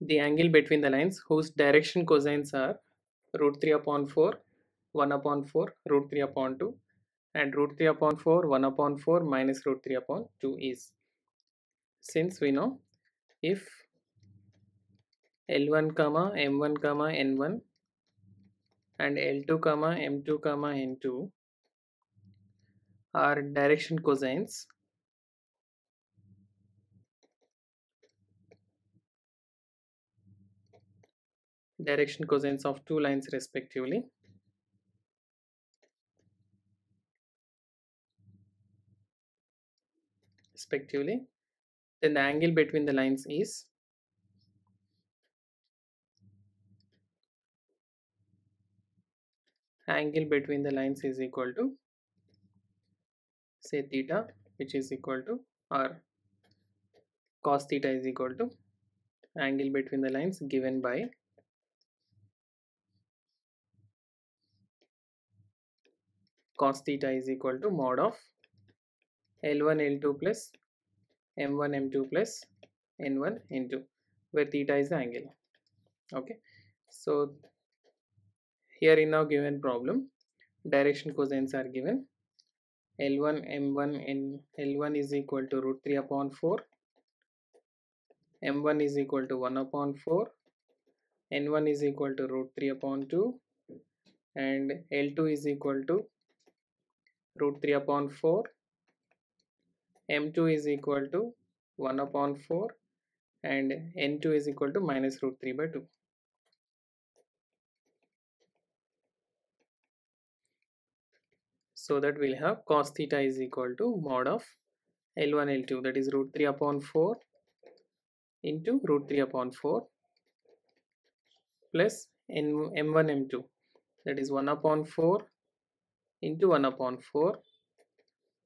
the angle between the lines whose direction cosines are root 3 upon 4 1 upon 4 root 3 upon 2 and root 3 upon 4 1 upon 4 minus root 3 upon 2 is since we know if l1 comma m1 comma n1 and l2 comma m2 comma n2 are direction cosines direction cosines of two lines respectively. respectively then the angle between the lines is angle between the lines is equal to say theta which is equal to or cos theta is equal to angle between the lines given by cos theta is equal to mod of L1 L2 plus M1 M2 plus N1 N2 where theta is the angle. Okay, so here in our given problem direction cosines are given L1 M1 N L1 is equal to root 3 upon 4 M1 is equal to 1 upon 4 N1 is equal to root 3 upon 2 and L2 is equal to root 3 upon 4 m2 is equal to 1 upon 4 and n2 is equal to minus root 3 by 2. So that we'll have cos theta is equal to mod of L1 L2 that is root 3 upon 4 into root 3 upon 4 plus n m1 m2 that is 1 upon 4 into 1 upon 4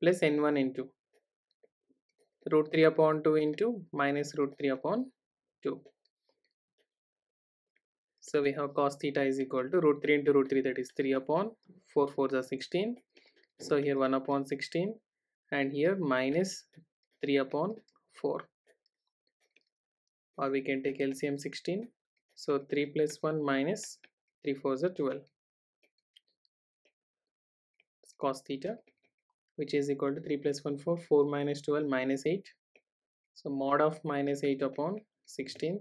plus n1 into root 3 upon 2 into minus root 3 upon 2. So we have cos theta is equal to root 3 into root 3 that is 3 upon 4 4 is 16. So here 1 upon 16 and here minus 3 upon 4 or we can take LCM 16. So 3 plus 1 minus 3 4 is 12 cos theta which is equal to 3 plus 1 4 4 minus 12 minus 8 so mod of minus 8 upon 16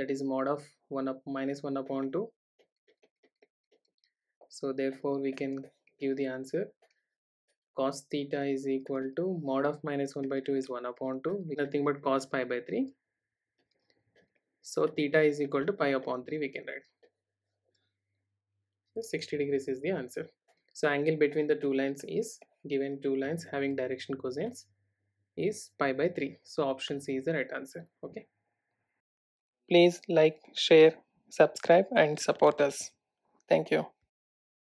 that is mod of 1 up minus 1 upon 2 so therefore we can give the answer cos theta is equal to mod of minus 1 by 2 is 1 upon 2 nothing but cos pi by 3 so theta is equal to pi upon 3 we can write so 60 degrees is the answer so angle between the two lines is given two lines having direction cosines is pi by 3. So option C is the right answer. Okay. Please like, share, subscribe and support us. Thank you.